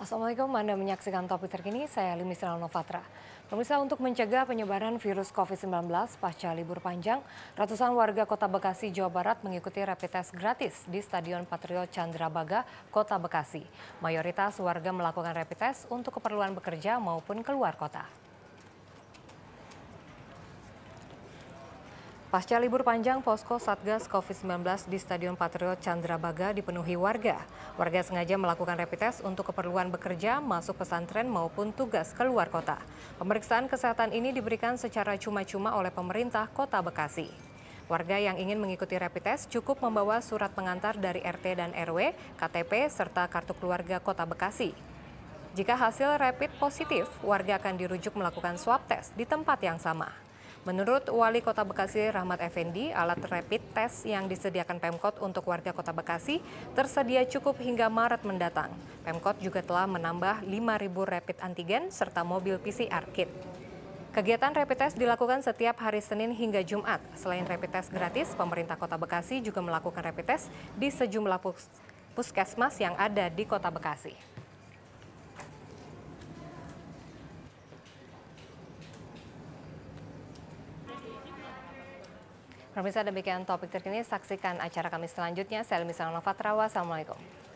Assalamualaikum, Anda menyaksikan topik terkini, saya Rano Novatra. Pemirsa untuk mencegah penyebaran virus COVID-19 pasca libur panjang, ratusan warga kota Bekasi, Jawa Barat mengikuti rapid test gratis di Stadion Patriot Chandrabaga, kota Bekasi. Mayoritas warga melakukan rapid test untuk keperluan bekerja maupun keluar kota. Pasca libur panjang, posko Satgas COVID-19 di Stadion Patriot Chandrabaga dipenuhi warga. Warga sengaja melakukan rapid test untuk keperluan bekerja, masuk pesantren maupun tugas ke luar kota. Pemeriksaan kesehatan ini diberikan secara cuma-cuma oleh pemerintah Kota Bekasi. Warga yang ingin mengikuti rapid test cukup membawa surat pengantar dari RT dan RW, KTP, serta kartu keluarga Kota Bekasi. Jika hasil rapid positif, warga akan dirujuk melakukan swab test di tempat yang sama. Menurut Wali Kota Bekasi Rahmat Effendi, alat rapid test yang disediakan Pemkot untuk warga Kota Bekasi tersedia cukup hingga Maret mendatang. Pemkot juga telah menambah 5.000 rapid antigen serta mobil PCR kit. Kegiatan rapid test dilakukan setiap hari Senin hingga Jumat. Selain rapid test gratis, pemerintah Kota Bekasi juga melakukan rapid test di sejumlah puskesmas yang ada di Kota Bekasi. Pemirsa demikian topik terkini, saksikan acara kami selanjutnya. Saya Elmi Sanova Trawa, Assalamualaikum.